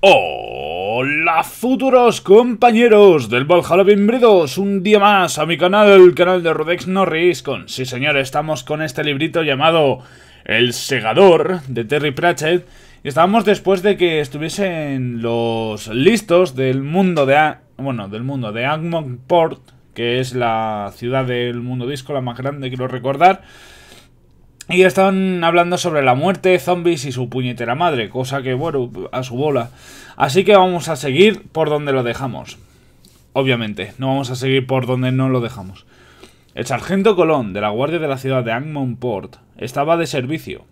Hola futuros compañeros del Valhalla, bienvenidos un día más a mi canal, el canal de Rodex Norris con... Sí señor, estamos con este librito llamado El Segador de Terry Pratchett y estábamos después de que estuviesen los listos del mundo de... A bueno, del mundo de que es la ciudad del mundo disco, la más grande, quiero recordar y están hablando sobre la muerte, zombies y su puñetera madre, cosa que, bueno, a su bola. Así que vamos a seguir por donde lo dejamos. Obviamente, no vamos a seguir por donde no lo dejamos. El sargento Colón, de la guardia de la ciudad de Angmonport, estaba de servicio.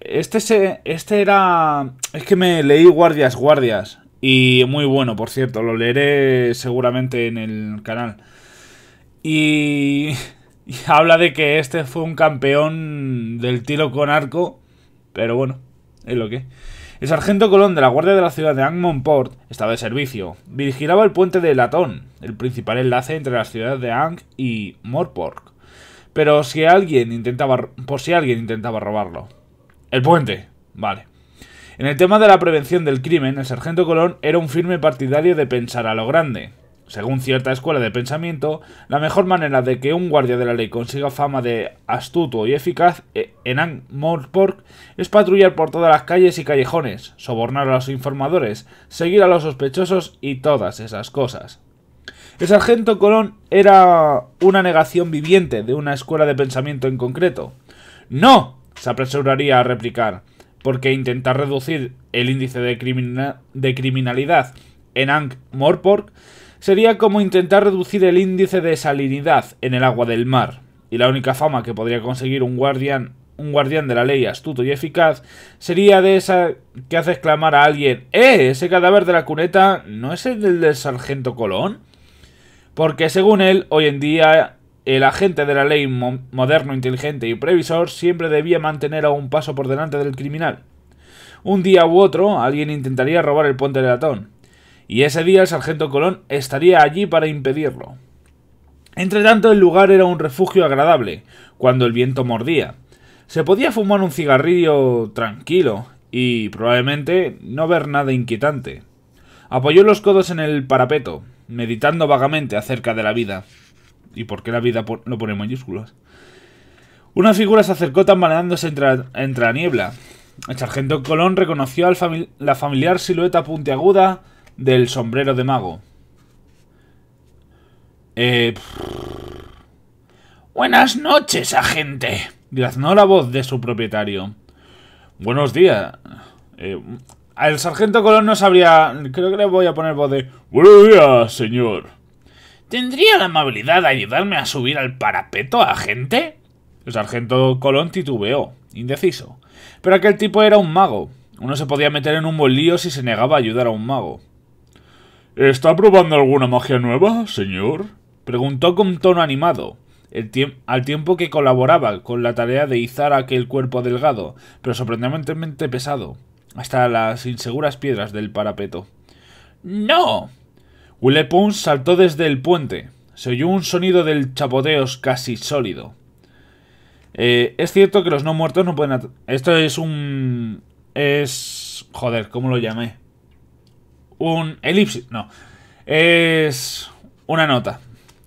Este, se, este era... Es que me leí Guardias, Guardias. Y muy bueno, por cierto, lo leeré seguramente en el canal. Y habla de que este fue un campeón del tiro con arco, pero bueno, es lo que. El sargento Colón de la Guardia de la Ciudad de ankh estaba de servicio. Vigilaba el puente de Latón, el principal enlace entre la ciudad de Ang y Morpork. Pero si alguien intentaba, por si alguien intentaba robarlo. El puente, vale. En el tema de la prevención del crimen, el sargento Colón era un firme partidario de pensar a lo grande, según cierta escuela de pensamiento, la mejor manera de que un guardia de la ley consiga fama de astuto y eficaz eh, en Ankh-Morpork es patrullar por todas las calles y callejones, sobornar a los informadores, seguir a los sospechosos y todas esas cosas. El sargento Colón era una negación viviente de una escuela de pensamiento en concreto. ¡No! se apresuraría a replicar, porque intentar reducir el índice de, criminalidad en Ankh-Morpork sería como intentar reducir el índice de salinidad en el agua del mar, y la única fama que podría conseguir un guardián, un guardián de la ley astuto y eficaz, sería de esa que hace exclamar a alguien, ¡Eh! Ese cadáver de la cuneta no es el del sargento Colón. Porque según él, hoy en día el agente de la ley moderno, inteligente y previsor siempre debía mantener a un paso por delante del criminal. Un día u otro, alguien intentaría robar el puente de latón, y ese día el sargento Colón estaría allí para impedirlo. Entretanto, el lugar era un refugio agradable, cuando el viento mordía. Se podía fumar un cigarrillo tranquilo y probablemente no ver nada inquietante. Apoyó los codos en el parapeto, meditando vagamente acerca de la vida. ¿Y por qué la vida lo pone en mayúsculas? Una figura se acercó tambaleándose entre, la niebla. El sargento Colón reconoció la familiar silueta puntiaguda del sombrero de mago. Eh... Buenas noches, agente. Graznó la voz de su propietario. Buenos días. El eh, al sargento Colón no sabría... Creo que le voy a poner voz de... Buenos días, señor. ¿Tendría la amabilidad de ayudarme a subir al parapeto, agente? El sargento Colón titubeó, indeciso. Pero aquel tipo era un mago. Uno se podía meter en un buen si se negaba a ayudar a un mago. ¿Está probando alguna magia nueva, señor? Preguntó con tono animado, al tiempo que colaboraba con la tarea de izar aquel cuerpo delgado, pero sorprendentemente pesado, hasta las inseguras piedras del parapeto. ¡No! Will saltó desde el puente. Se oyó un sonido del chapoteos casi sólido. Eh, es cierto que los no muertos no pueden... Esto es un... Es... Joder, ¿cómo lo llamé? un elipsis, no. Es una nota.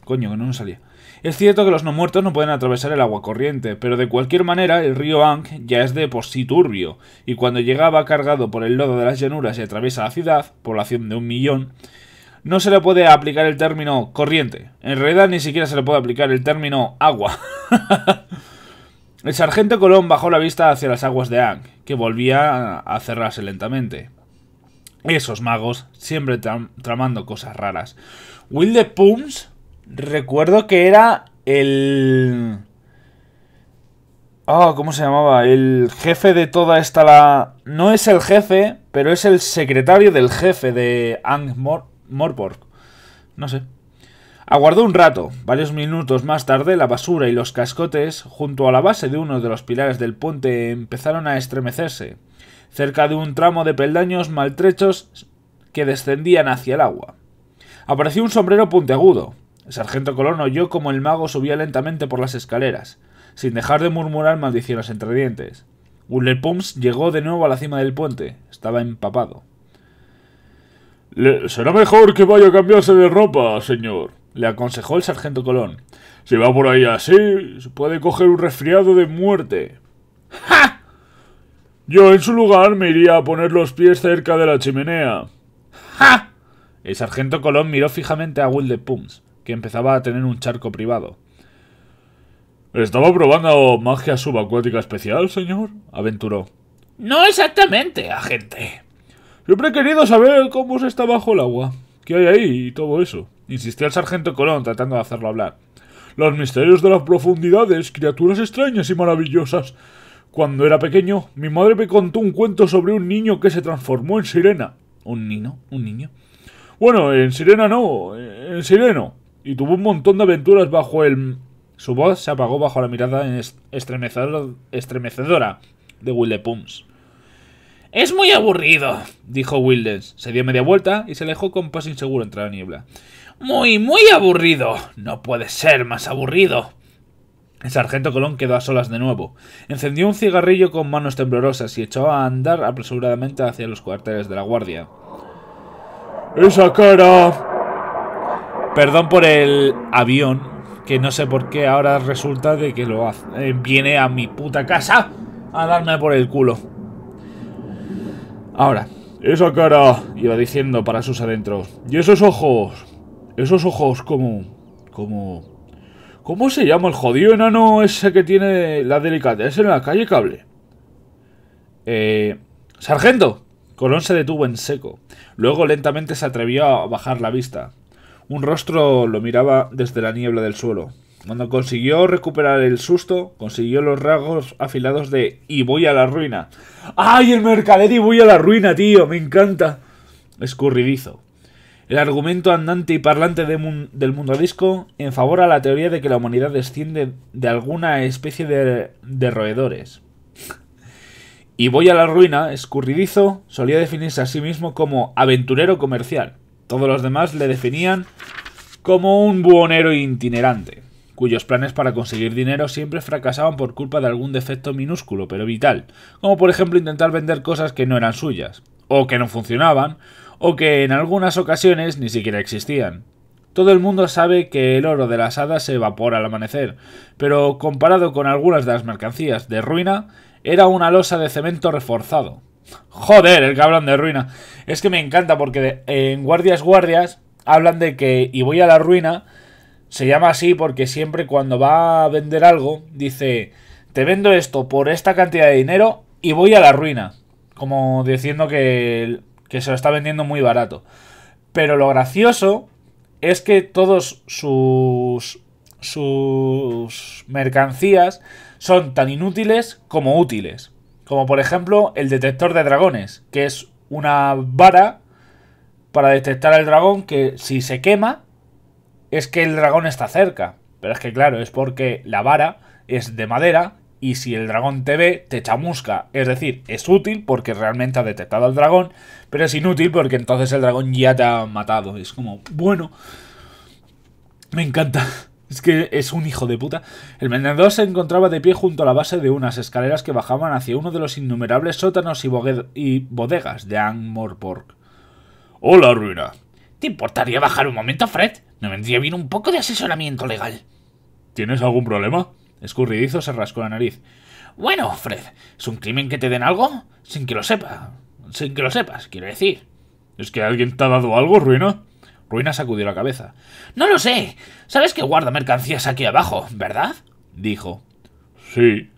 Coño, que no me salía. Es cierto que los no muertos no pueden atravesar el agua corriente, pero de cualquier manera el río Ang ya es de por sí turbio, y cuando llegaba cargado por el lodo de las llanuras y atraviesa la ciudad, población de un millón, no se le puede aplicar el término corriente. En realidad ni siquiera se le puede aplicar el término agua. el sargento Colón bajó la vista hacia las aguas de Ang, que volvía a cerrarse lentamente. Esos magos siempre tramando cosas raras. Will the recuerdo que era el... Ah, ¿cómo se llamaba? El jefe de toda esta la... No es el jefe, pero es el secretario del jefe de Ang No sé. Aguardó un rato. Varios minutos más tarde, la basura y los cascotes, junto a la base de uno de los pilares del puente, empezaron a estremecerse cerca de un tramo de peldaños maltrechos que descendían hacia el agua. Apareció un sombrero puntiagudo. El sargento Colón oyó como el mago subía lentamente por las escaleras, sin dejar de murmurar maldiciones entre dientes. lepums llegó de nuevo a la cima del puente. Estaba empapado. será mejor que vaya a cambiarse de ropa, señor, le aconsejó el sargento Colón. Si va por ahí así, puede coger un resfriado de muerte. ¡Ja! Yo en su lugar me iría a poner los pies cerca de la chimenea. ¡Ja! El sargento Colón miró fijamente a Will de Pums, que empezaba a tener un charco privado. ¿Estaba probando magia subacuática especial, señor? aventuró. No exactamente, agente. Siempre he querido saber cómo se está bajo el agua, qué hay ahí y todo eso, insistió el sargento Colón tratando de hacerlo hablar. Los misterios de las profundidades, criaturas extrañas y maravillosas. Cuando era pequeño, mi madre me contó un cuento sobre un niño que se transformó en sirena. ¿Un niño? ¿Un niño? Bueno, en sirena no, en sireno. Y tuvo un montón de aventuras bajo el... Su voz se apagó bajo la mirada estremecedora de Wilde Pums. Es muy aburrido, dijo Wildes. Se dio media vuelta y se alejó con paso inseguro entre la niebla. Muy, muy aburrido. No puede ser más aburrido. El sargento Colón quedó a solas de nuevo. Encendió un cigarrillo con manos temblorosas y echó a andar apresuradamente hacia los cuarteles de la guardia. ¡Esa cara! Perdón por el avión, que no sé por qué ahora resulta de que lo eh, viene a mi puta casa a darme por el culo. Ahora, esa cara, iba diciendo para sus adentros. Y esos ojos, esos ojos como... como... ¿Cómo se llama el jodido enano ese que tiene la delicadeza en la calle Cable? Eh, Sargento. Colón se detuvo en seco. Luego lentamente se atrevió a bajar la vista. Un rostro lo miraba desde la niebla del suelo. Cuando consiguió recuperar el susto, consiguió los rasgos afilados de Y voy a la ruina. ¡Ay, el mercader y voy a la ruina, tío! Me encanta. Escurridizo el argumento andante y parlante del mundo disco en favor a la teoría de que la humanidad desciende de alguna especie de, de roedores. Y voy a la ruina, escurridizo, solía definirse a sí mismo como aventurero comercial. Todos los demás le definían como un buhonero itinerante, cuyos planes para conseguir dinero siempre fracasaban por culpa de algún defecto minúsculo pero vital, como por ejemplo intentar vender cosas que no eran suyas o que no funcionaban, o que en algunas ocasiones ni siquiera existían. Todo el mundo sabe que el oro de las hadas se evapora al amanecer, pero comparado con algunas de las mercancías de ruina, era una losa de cemento reforzado. Joder, el cabrón de ruina. Es que me encanta porque en Guardias Guardias hablan de que y voy a la ruina se llama así porque siempre cuando va a vender algo dice te vendo esto por esta cantidad de dinero y voy a la ruina como diciendo que, se lo está vendiendo muy barato. Pero lo gracioso es que todos sus, sus mercancías son tan inútiles como útiles. Como por ejemplo el detector de dragones, que es una vara para detectar al dragón que si se quema es que el dragón está cerca. Pero es que claro, es porque la vara es de madera y si el dragón te ve, te chamusca. Es decir, es útil porque realmente ha detectado al dragón, pero es inútil porque entonces el dragón ya te ha matado. Es como, bueno, me encanta. Es que es un hijo de puta. El vendedor se encontraba de pie junto a la base de unas escaleras que bajaban hacia uno de los innumerables sótanos y, bodegas de Angmorpork. Hola, Ruina. ¿Te importaría bajar un momento, Fred? Me vendría bien un poco de asesoramiento legal? ¿Tienes algún problema? Escurridizo se rascó la nariz. Bueno, Fred, ¿es un crimen que te den algo? Sin que lo sepa. Sin que lo sepas, quiero decir. ¿Es que alguien te ha dado algo, Ruina? Ruina sacudió la cabeza. No lo sé. Sabes que guarda mercancías aquí abajo, ¿verdad? dijo. Sí.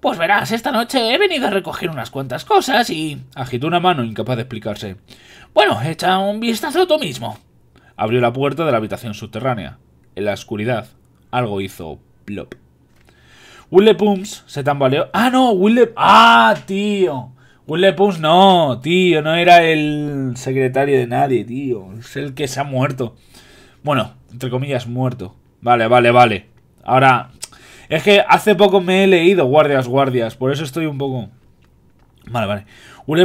Pues verás, esta noche he venido a recoger unas cuantas cosas y... agitó una mano incapaz de explicarse. Bueno, echa un vistazo tú mismo. Abrió la puerta de la habitación subterránea. En la oscuridad, algo hizo plop. Wille Pumps se tambaleó. Ah, no, Wille... Ah, tío. Wille Pumps no, tío. No era el secretario de nadie, tío. Es el que se ha muerto. Bueno, entre comillas, muerto. Vale, vale, vale. Ahora... Es que hace poco me he leído Guardias, Guardias. Por eso estoy un poco... Vale, vale.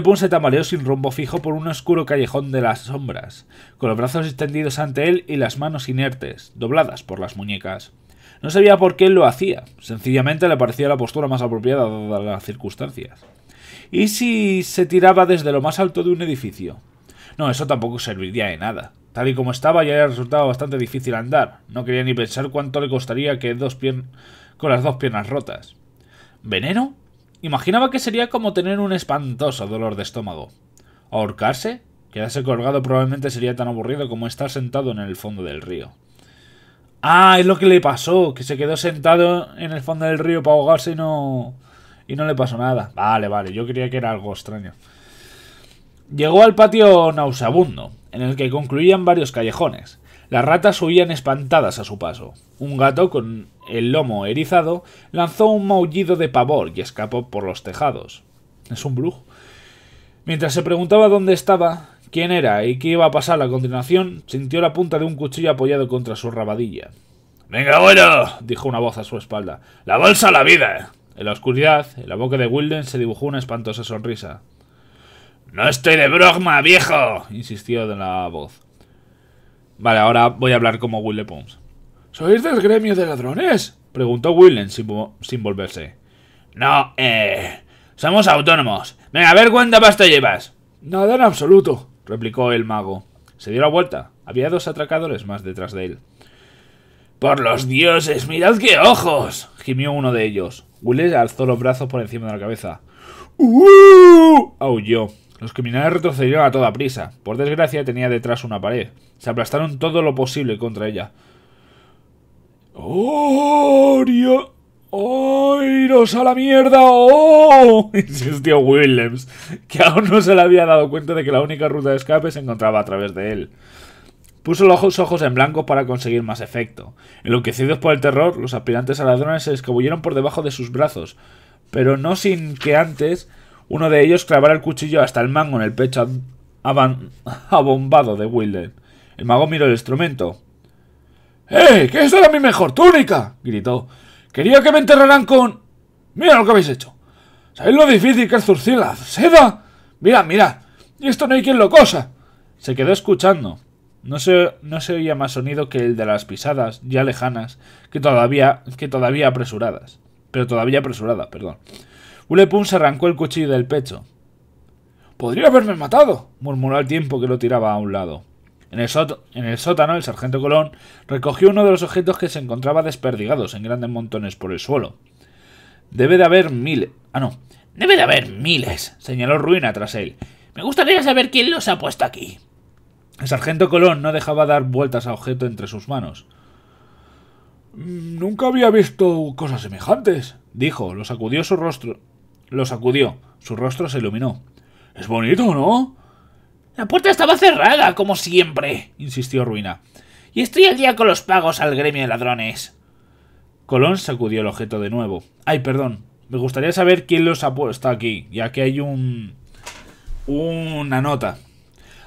Pumps se tambaleó sin rumbo fijo por un oscuro callejón de las sombras, con los brazos extendidos ante él y las manos inertes, dobladas por las muñecas. No sabía por qué lo hacía, sencillamente le parecía la postura más apropiada dadas las circunstancias. ¿Y si se tiraba desde lo más alto de un edificio? No, eso tampoco serviría de nada. Tal y como estaba ya le resultaba bastante difícil andar, no quería ni pensar cuánto le costaría que dos con las dos piernas rotas. ¿Veneno? Imaginaba que sería como tener un espantoso dolor de estómago. ¿Ahorcarse? Quedarse colgado probablemente sería tan aburrido como estar sentado en el fondo del río. Ah, es lo que le pasó, que se quedó sentado en el fondo del río para ahogarse y no, y no le pasó nada. Vale, vale, yo creía que era algo extraño. Llegó al patio nauseabundo, en el que concluían varios callejones. Las ratas huían espantadas a su paso. Un gato con el lomo erizado lanzó un maullido de pavor y escapó por los tejados. Es un brujo. Mientras se preguntaba dónde estaba, quién era y qué iba a pasar a continuación, sintió la punta de un cuchillo apoyado contra su rabadilla. Venga, bueno, dijo una voz a su espalda. La bolsa a la vida. En la oscuridad, en la boca de Wilden se dibujó una espantosa sonrisa. No estoy de broma, viejo, insistió de la voz. Vale, ahora voy a hablar como Wilde Pons. ¿Sois del gremio de ladrones? preguntó Wilden sin, sin, volverse. No, eh. Somos autónomos. Venga, a ver cuánta pasta llevas. Nada en absoluto, replicó el mago. Se dio la vuelta. Había dos atracadores más detrás de él. Por los dioses, mirad qué ojos. gimió uno de ellos. Willis alzó los brazos por encima de la cabeza. ¡Uh! aulló. Los criminales retrocedieron a toda prisa. Por desgracia tenía detrás una pared. Se aplastaron todo lo posible contra ella. ¡Oh, ¡Oh, iros a la mierda! ¡Oh! Insistió Williams, que aún no se le había dado cuenta de que la única ruta de escape se encontraba a través de él. Puso los ojos en blanco para conseguir más efecto. Enloquecidos por el terror, los aspirantes a ladrones se escabulleron por debajo de sus brazos, pero no sin que antes uno de ellos clavara el cuchillo hasta el mango en el pecho abombado de Willem. El mago miró el instrumento. ¡Eh! ¡Que esa era mi mejor túnica! gritó. Quería que me enterraran con... Mira lo que habéis hecho. ¿Sabéis lo difícil que es zurcir la seda? Mira, mira. Y esto no hay quien lo cosa. Se quedó escuchando. No se, no se oía más sonido que el de las pisadas, ya lejanas, que todavía, que todavía apresuradas. Pero todavía apresurada, perdón. Ulepun se arrancó el cuchillo del pecho. Podría haberme matado, murmuró al tiempo que lo tiraba a un lado. En el, sótano, el sargento Colón recogió uno de los objetos que se encontraba desperdigados en grandes montones por el suelo. Debe de haber miles. Ah, no. Debe de haber miles, señaló Ruina tras él. Me gustaría saber quién los ha puesto aquí. El sargento Colón no dejaba dar vueltas a objeto entre sus manos. Nunca había visto cosas semejantes, dijo. Lo sacudió su rostro. Lo sacudió. Su rostro se iluminó. Es bonito, ¿no? La puerta estaba cerrada, como siempre, insistió Ruina. Y estoy al día con los pagos al gremio de ladrones. Colón sacudió el objeto de nuevo. Ay, perdón. Me gustaría saber quién los ha puesto aquí, ya que hay un... una nota.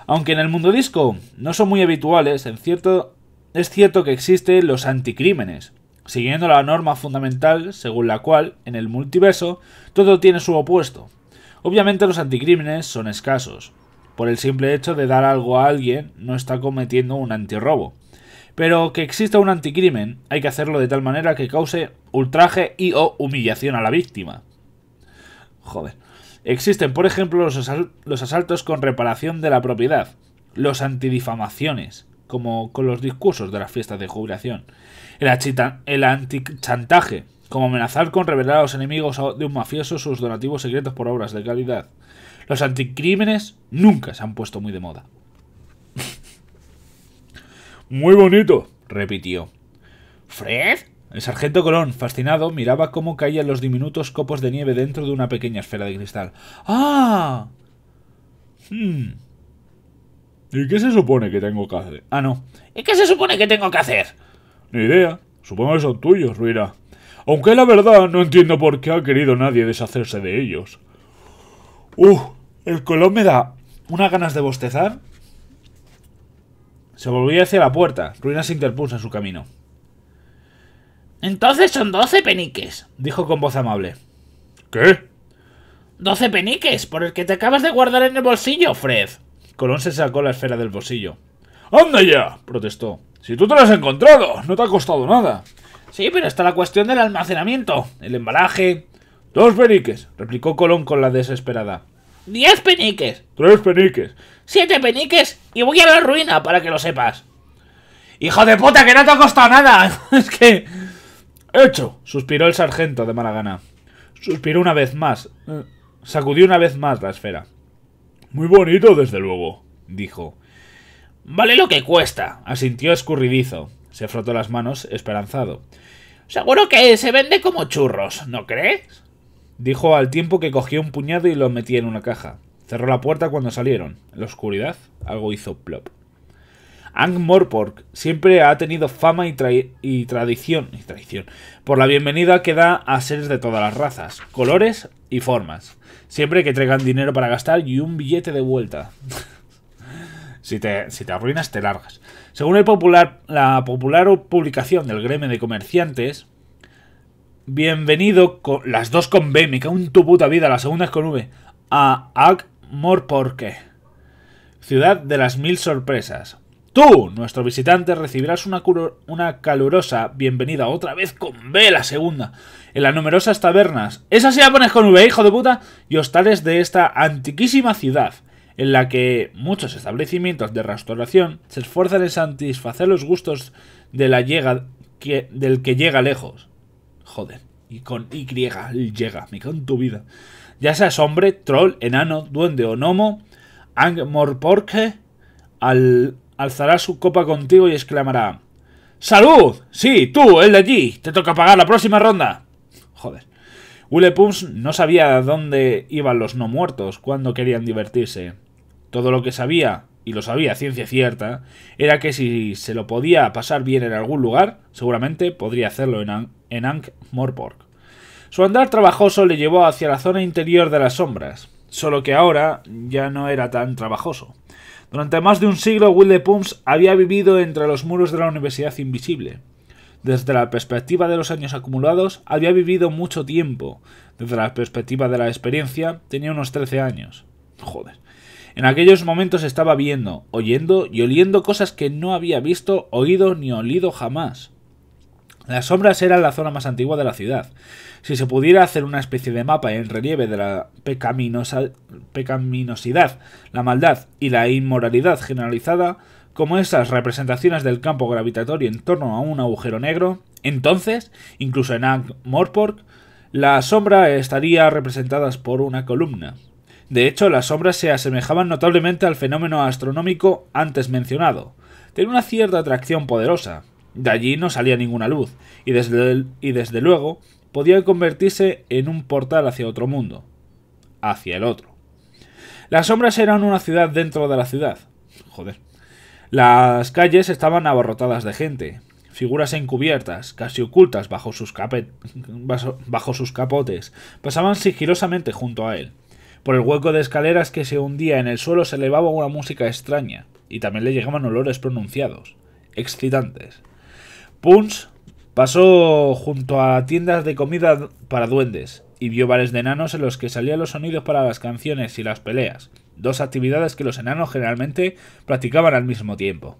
Aunque en el mundo disco no son muy habituales, en cierto, es cierto que existen los anticrímenes, siguiendo la norma fundamental según la cual, en el multiverso, todo tiene su opuesto. Obviamente los anticrímenes son escasos, por el simple hecho de dar algo a alguien no está cometiendo un antirrobo. Pero que exista un anticrimen, hay que hacerlo de tal manera que cause ultraje y o humillación a la víctima. Joder. Existen, por ejemplo, los, asaltos con reparación de la propiedad, los antidifamaciones, como con los discursos de las fiestas de jubilación, el, el antichantaje, como amenazar con revelar a los enemigos de un mafioso sus donativos secretos por obras de calidad, los anticrímenes nunca se han puesto muy de moda. muy bonito, repitió. ¿Fred? El sargento Colón, fascinado, miraba cómo caían los diminutos copos de nieve dentro de una pequeña esfera de cristal. ¡Ah! Hmm. ¿Y qué se supone que tengo que hacer? Ah, no. ¿Y qué se supone que tengo que hacer? Ni idea. Supongo que son tuyos, Ruira. Aunque la verdad no entiendo por qué ha querido nadie deshacerse de ellos. ¡Uf! El Colón me da unas ganas de bostezar. Se volvió hacia la puerta. Ruina se interpuso en su camino. Entonces son doce peniques, dijo con voz amable. ¿Qué? Doce peniques, por el que te acabas de guardar en el bolsillo, Fred. Colón se sacó la esfera del bolsillo. ¡Anda ya! protestó. Si tú te lo has encontrado, no te ha costado nada. Sí, pero está la cuestión del almacenamiento, el embalaje. Dos peniques, replicó Colón con la desesperada. 10 peniques. «¡Tres peniques. «¡Siete peniques y voy a la ruina para que lo sepas. ¡Hijo de puta, que no te ha costado nada! es que... Hecho, suspiró el sargento de mala gana. Suspiró una vez más. Eh, sacudió una vez más la esfera. Muy bonito, desde luego, dijo. Vale lo que cuesta, asintió escurridizo. Se frotó las manos, esperanzado. Seguro que se vende como churros, ¿no crees? Dijo al tiempo que cogió un puñado y lo metía en una caja. Cerró la puerta cuando salieron. En la oscuridad, algo hizo plop. Ang Morpork siempre ha tenido fama y, y, tradición, y tradición por la bienvenida que da a seres de todas las razas, colores y formas. Siempre que traigan dinero para gastar y un billete de vuelta. si, te, si te arruinas, te largas. Según el popular, la popular publicación del gremio de comerciantes, Bienvenido con las dos con B, me cago en tu puta vida, la segunda es con V. A por ciudad de las mil sorpresas. Tú, nuestro visitante, recibirás una, calurosa bienvenida otra vez con B, la segunda, en las numerosas tabernas. Esa sí la pones con V, hijo de puta, y hostales de esta antiquísima ciudad, en la que muchos establecimientos de restauración se esfuerzan en satisfacer los gustos de la del que llega lejos. Joder. Y con Y llega. Me con en tu vida. Ya seas hombre, troll, enano, duende o gnomo, porque al, alzará su copa contigo y exclamará: ¡Salud! Sí, tú, el de allí. Te toca pagar la próxima ronda. Joder. Willepums no sabía dónde iban los no muertos cuando querían divertirse. Todo lo que sabía, y lo sabía ciencia cierta, era que si se lo podía pasar bien en algún lugar, seguramente podría hacerlo en, en Ankh-Morpork. Su andar trabajoso le llevó hacia la zona interior de las sombras, solo que ahora ya no era tan trabajoso. Durante más de un siglo, Will Pumps había vivido entre los muros de la Universidad Invisible. Desde la perspectiva de los años acumulados, había vivido mucho tiempo. Desde la perspectiva de la experiencia, tenía unos 13 años. Joder. En aquellos momentos estaba viendo, oyendo y oliendo cosas que no había visto, oído ni olido jamás. Las sombras eran la zona más antigua de la ciudad. Si se pudiera hacer una especie de mapa en relieve de la pecaminosidad, la maldad y la inmoralidad generalizada, como esas representaciones del campo gravitatorio en torno a un agujero negro, entonces, incluso en Ankh Morpork, la sombra estaría representadas por una columna. De hecho, las sombras se asemejaban notablemente al fenómeno astronómico antes mencionado. Tenía una cierta atracción poderosa, de allí no salía ninguna luz, y desde, y desde luego podía convertirse en un portal hacia otro mundo, hacia el otro. Las sombras eran una ciudad dentro de la ciudad. Joder. Las calles estaban abarrotadas de gente, figuras encubiertas, casi ocultas bajo sus, bajo sus capotes, pasaban sigilosamente junto a él. Por el hueco de escaleras que se hundía en el suelo se elevaba una música extraña, y también le llegaban olores pronunciados, excitantes. Punch pasó junto a tiendas de comida para duendes y vio bares de enanos en los que salían los sonidos para las canciones y las peleas, dos actividades que los enanos generalmente practicaban al mismo tiempo.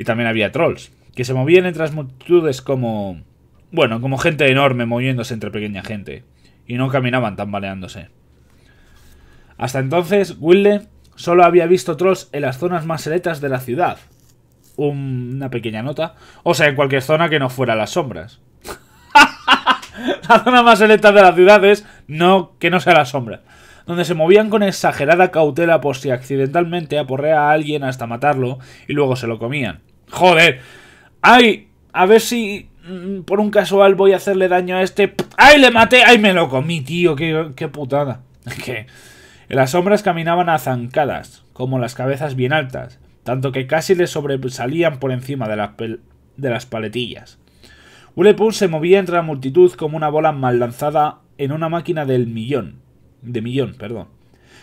y también había trolls, que se movían entre las multitudes como... bueno, como gente enorme moviéndose entre pequeña gente, y no caminaban tambaleándose. Hasta entonces, Wilde solo había visto trolls en las zonas más selectas de la ciudad, una pequeña nota. O sea, en cualquier zona que no fuera las sombras. la zona más selecta de las ciudades, no, que no sea la sombra. Donde se movían con exagerada cautela por si accidentalmente aporrea a alguien hasta matarlo y luego se lo comían. Joder. Ay, a ver si mm, por un casual voy a hacerle daño a este. ¡Ay, le maté! ¡Ay, me lo comí, tío! ¡Qué, putada! Que las sombras caminaban a zancadas, como las cabezas bien altas, tanto que casi le sobresalían por encima de las, de las paletillas. se movía entre la multitud como una bola mal lanzada en una máquina del millón. De millón, perdón.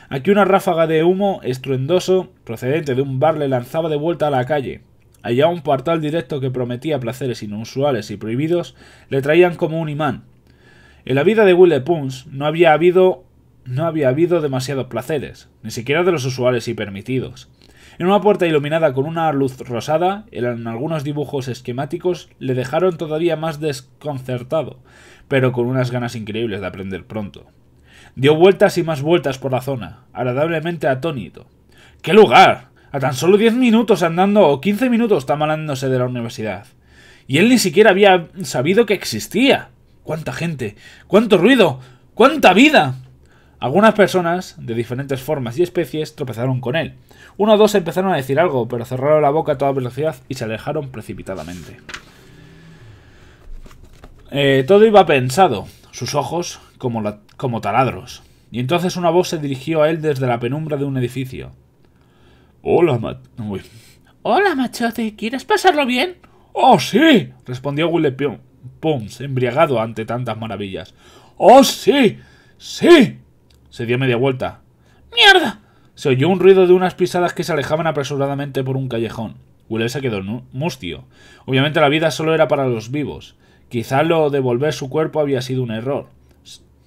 Aquí una ráfaga de humo estruendoso procedente de un bar le lanzaba de vuelta a la calle. Allá un portal directo que prometía placeres inusuales y prohibidos le traían como un imán. En la vida de Wille Pons no había habido no había habido demasiados placeres, ni siquiera de los usuales y permitidos. En una puerta iluminada con una luz rosada, en algunos dibujos esquemáticos, le dejaron todavía más desconcertado, pero con unas ganas increíbles de aprender pronto. Dio vueltas y más vueltas por la zona, agradablemente atónito. ¡Qué lugar! A tan solo diez minutos andando o quince minutos tamalándose de la universidad. Y él ni siquiera había sabido que existía. ¡Cuánta gente! ¡Cuánto ruido! ¡Cuánta vida! Algunas personas, de diferentes formas y especies, tropezaron con él. Uno o dos empezaron a decir algo, pero cerraron la boca a toda velocidad y se alejaron precipitadamente. Eh, todo iba pensado, sus ojos como, la, como taladros. Y entonces una voz se dirigió a él desde la penumbra de un edificio. Hola, Hola, machote, ¿quieres pasarlo bien? ¡Oh, sí! respondió Willy Pons, embriagado ante tantas maravillas. ¡Oh, sí! ¡Sí! Se dio media vuelta. ¡Mierda! Se oyó un ruido de unas pisadas que se alejaban apresuradamente por un callejón. Will se quedó mustio. Obviamente la vida solo era para los vivos. Quizá lo de volver su cuerpo había sido un error.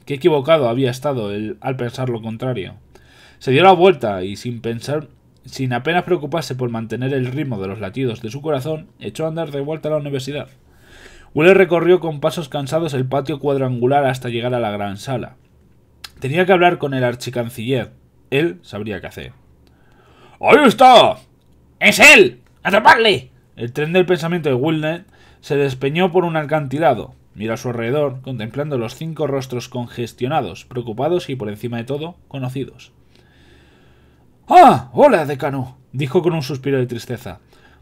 Qué equivocado había estado él al pensar lo contrario. Se dio la vuelta y sin pensar, sin apenas preocuparse por mantener el ritmo de los latidos de su corazón, echó a andar de vuelta a la universidad. Will recorrió con pasos cansados el patio cuadrangular hasta llegar a la gran sala. Tenía que hablar con el archicanciller. Él sabría qué hacer. ¡Ahí está! ¡Es él! ¡Atrapadle! El tren del pensamiento de Wilner se despeñó por un alcantilado. Mira a su alrededor, contemplando los cinco rostros congestionados, preocupados y, por encima de todo, conocidos. ¡Ah! ¡Hola, decano! dijo con un suspiro de tristeza.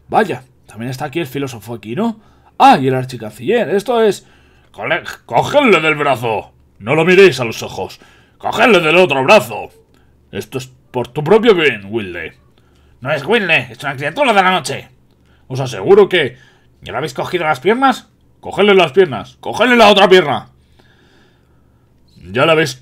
Vaya, también está aquí el filósofo aquí, ¿no? ¡Ah! Y el archicanciller. Esto es... ¡Cógelo del brazo! No lo miréis a los ojos. ¡Cogerle del otro brazo! Esto es por tu propio bien, Wilde. No es Wilde, es una criatura de la noche. Os aseguro que... ¿Ya la habéis cogido las piernas? Cogedle las piernas, cogedle la otra pierna. Ya la habéis...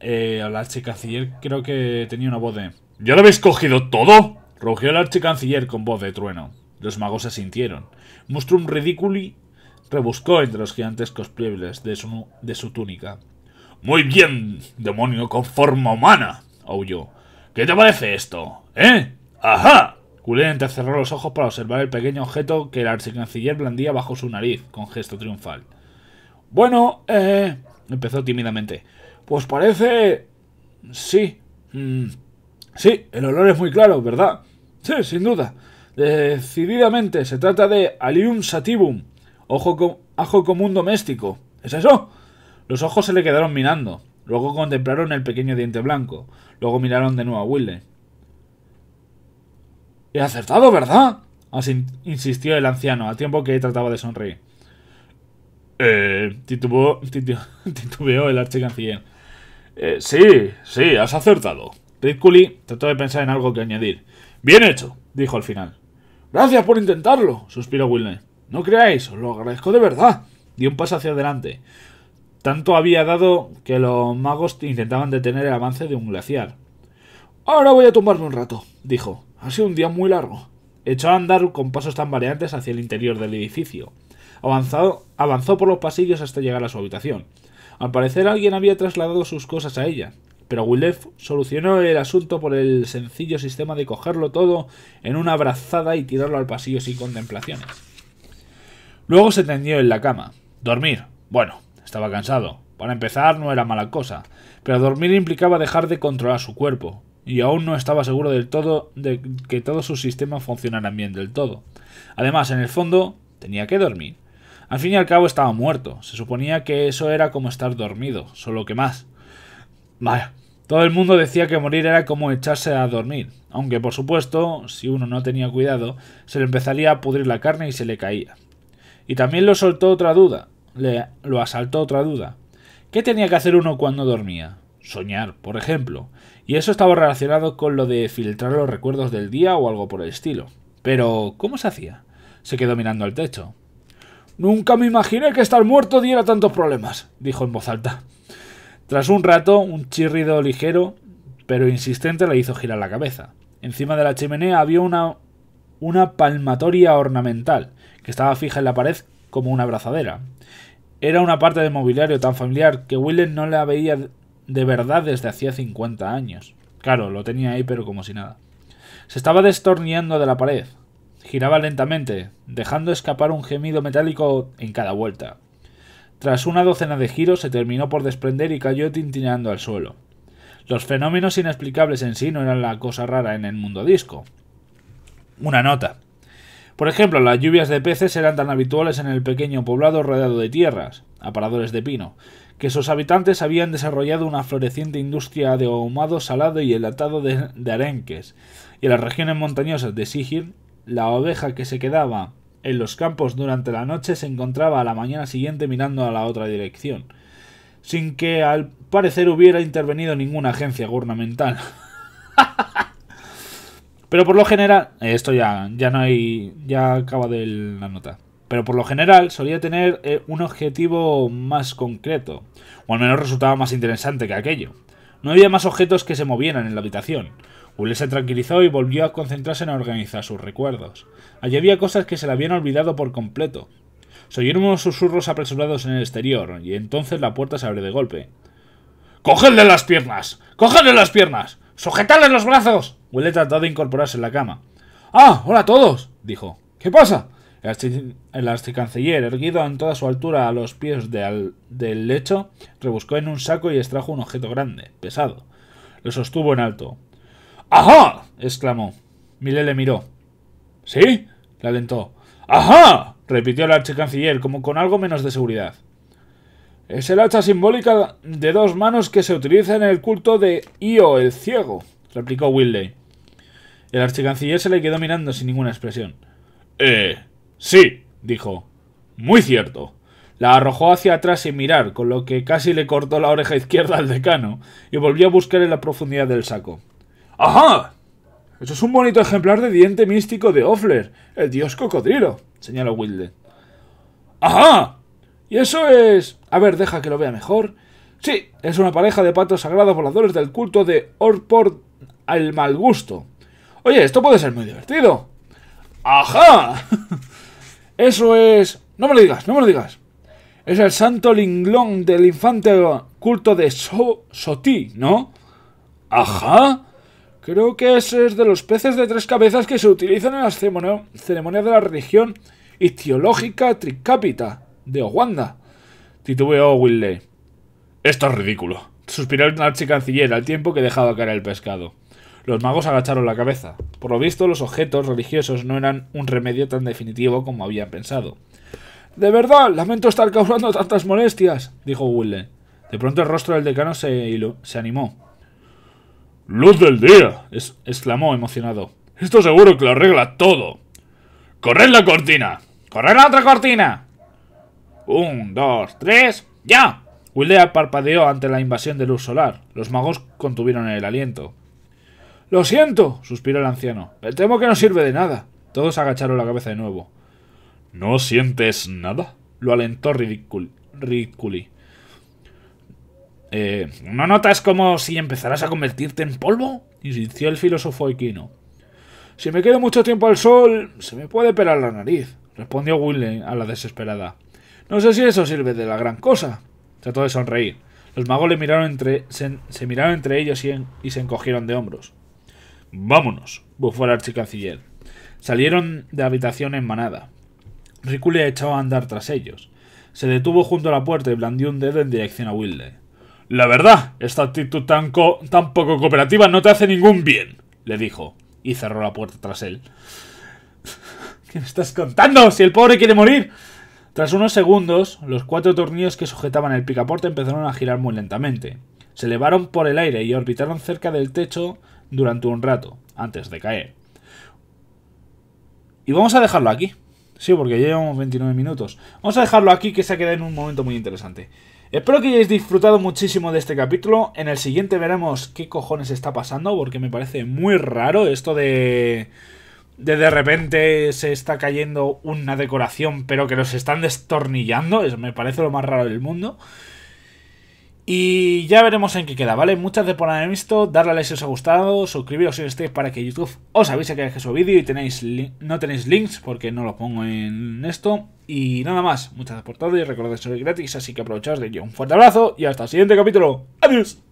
Eh, el archicanciller creo que tenía una voz de... ¿Ya lo habéis cogido todo? Rugió el archicanciller con voz de trueno. Los magos se sintieron. ridículo Ridiculi rebuscó entre los gigantescos pliebles de su, de su túnica. Muy bien, demonio con forma humana, aulló. ¿Qué te parece esto? ¿Eh? ¡Ajá! Cullen cerró los ojos para observar el pequeño objeto que el archicanciller blandía bajo su nariz, con gesto triunfal. Bueno, eh... empezó tímidamente. Pues parece... Sí. Mm, sí, el olor es muy claro, ¿verdad? Sí, sin duda. Decididamente, se trata de Alium sativum, ojo com... ajo común doméstico. ¿Es eso? Los ojos se le quedaron mirando. Luego contemplaron el pequeño diente blanco. Luego miraron de nuevo a Wille. He acertado, ¿verdad? insistió el anciano, al tiempo que trataba de sonreír. Eh, titubeó el archicanciller. Eh, sí, sí, has acertado. Ridcully trató de pensar en algo que añadir. Bien hecho, dijo al final. Gracias por intentarlo, suspiró Wille. No creáis, os lo agradezco de verdad. Dio un paso hacia adelante. Tanto había dado que los magos intentaban detener el avance de un glaciar. Ahora voy a tumbarme un rato, dijo. Ha sido un día muy largo. Echó a andar con pasos tan variantes hacia el interior del edificio. avanzó por los pasillos hasta llegar a su habitación. Al parecer alguien había trasladado sus cosas a ella, pero Willef solucionó el asunto por el sencillo sistema de cogerlo todo en una abrazada y tirarlo al pasillo sin contemplaciones. Luego se tendió en la cama. Dormir. Bueno, estaba cansado. Para empezar, no era mala cosa, pero dormir implicaba dejar de controlar su cuerpo, y aún no estaba seguro del todo de que todos sus sistemas funcionaran bien del todo. Además, en el fondo, tenía que dormir. Al fin y al cabo estaba muerto. Se suponía que eso era como estar dormido, solo que más. Vaya, todo el mundo decía que morir era como echarse a dormir, aunque por supuesto, si uno no tenía cuidado, se le empezaría a pudrir la carne y se le caía. Y también lo soltó otra duda le, lo asaltó otra duda. ¿Qué tenía que hacer uno cuando dormía? Soñar, por ejemplo. Y eso estaba relacionado con lo de filtrar los recuerdos del día o algo por el estilo. Pero, ¿cómo se hacía? Se quedó mirando al techo. Nunca me imaginé que estar muerto diera tantos problemas, dijo en voz alta. Tras un rato, un chirrido ligero, pero insistente, le hizo girar la cabeza. Encima de la chimenea había una, una palmatoria ornamental, que estaba fija en la pared como una abrazadera, era una parte de mobiliario tan familiar que Willem no la veía de verdad desde hacía 50 años. Claro, lo tenía ahí, pero como si nada. Se estaba destornillando de la pared. Giraba lentamente, dejando escapar un gemido metálico en cada vuelta. Tras una docena de giros se terminó por desprender y cayó tintineando al suelo. Los fenómenos inexplicables en sí no eran la cosa rara en el mundo disco. Una nota. Por ejemplo, las lluvias de peces eran tan habituales en el pequeño poblado rodeado de tierras, aparadores de pino, que sus habitantes habían desarrollado una floreciente industria de ahumado salado y enlatado de, de arenques, y en las regiones montañosas de Sigir, la oveja que se quedaba en los campos durante la noche se encontraba a la mañana siguiente mirando a la otra dirección, sin que al parecer hubiera intervenido ninguna agencia gubernamental. Pero por lo general, eh, esto ya, ya no hay, ya acaba de la nota. Pero por lo general solía tener eh, un objetivo más concreto, o al menos resultaba más interesante que aquello. No había más objetos que se movieran en la habitación. Will se tranquilizó y volvió a concentrarse en organizar sus recuerdos. Allí había cosas que se le habían olvidado por completo. Se oyeron unos susurros apresurados en el exterior, y entonces la puerta se abrió de golpe. de las piernas! de las piernas! ¡Sujetadle los brazos! —Huele trató de incorporarse en la cama. ¡Ah! ¡Hola a todos! dijo. ¿Qué pasa? El, archicanciller, erguido en toda su altura a los pies del lecho, rebuscó en un saco y extrajo un objeto grande, pesado. Lo sostuvo en alto. ¡Ajá! exclamó. Milele le miró. ¿Sí? le alentó. ¡Ajá! repitió el archicanciller, como con algo menos de seguridad. Es el hacha simbólica de dos manos que se utiliza en el culto de Io el Ciego, replicó Wilde. El archicanciller se le quedó mirando sin ninguna expresión. Eh, sí, dijo. Muy cierto. La arrojó hacia atrás sin mirar, con lo que casi le cortó la oreja izquierda al decano, y volvió a buscar en la profundidad del saco. ¡Ajá! Eso es un bonito ejemplar de diente místico de Offler, el dios cocodrilo, señaló Wilde. ¡Ajá! Y eso es... A ver, deja que lo vea mejor. Sí, es una pareja de patos sagrados voladores del culto de Orpor al mal gusto. Oye, esto puede ser muy divertido. ¡Ajá! Eso es... No me lo digas, no me lo digas. Es el santo linglón del infante culto de so Sotí, ¿no? ¡Ajá! Creo que ese es de los peces de tres cabezas que se utilizan en las ceremonias de la religión itiológica tricápita de Owanda. Titubeó Willy Esto es ridículo. Suspiró el archicanciller al tiempo que dejaba caer el pescado. Los magos agacharon la cabeza. Por lo visto, los objetos religiosos no eran un remedio tan definitivo como habían pensado. De verdad, lamento estar causando tantas molestias, dijo Willy De pronto el rostro del decano se, se animó. ¡Luz del día! exclamó emocionado. Esto seguro que lo arregla todo. ¡Corred la cortina! ¡Corred la otra cortina! Un, dos, tres, ya. Wildea parpadeó ante la invasión de luz solar. Los magos contuvieron el aliento. Lo siento, suspiró el anciano. —El temo que no sirve de nada. Todos agacharon la cabeza de nuevo. ¿No sientes nada? Lo alentó Ridiculi. Eh, ¿No notas como si empezaras a convertirte en polvo? Insistió el filósofo equino. Si me quedo mucho tiempo al sol, se me puede pelar la nariz, respondió Willy a la desesperada. No sé si eso sirve de la gran cosa. Trató de sonreír. Los magos le miraron entre, se, miraron entre ellos y, se encogieron de hombros. Vámonos, bufó el archicanciller. Salieron de la habitación en manada. Riku le echó a andar tras ellos. Se detuvo junto a la puerta y blandió un dedo en dirección a Wilde. La verdad, esta actitud tan, co tan poco cooperativa no te hace ningún bien, le dijo, y cerró la puerta tras él. ¿Qué me estás contando? Si el pobre quiere morir. Tras unos segundos, los cuatro tornillos que sujetaban el picaporte empezaron a girar muy lentamente. Se elevaron por el aire y orbitaron cerca del techo durante un rato, antes de caer. Y vamos a dejarlo aquí. Sí, porque ya llevamos 29 minutos. Vamos a dejarlo aquí que se ha quedado en un momento muy interesante. Espero que hayáis disfrutado muchísimo de este capítulo. En el siguiente veremos qué cojones está pasando, porque me parece muy raro esto de de de repente se está cayendo una decoración, pero que los están destornillando. Eso me parece lo más raro del mundo. Y ya veremos en qué queda, ¿vale? Muchas gracias por haber visto, darle a like si os ha gustado, suscribiros si no estáis para que YouTube os avise que que su vídeo y tenéis no tenéis links porque no lo pongo en esto. Y nada más, muchas gracias por todo y recordad que soy gratis, así que aprovechad de ello. Un fuerte abrazo y hasta el siguiente capítulo. ¡Adiós!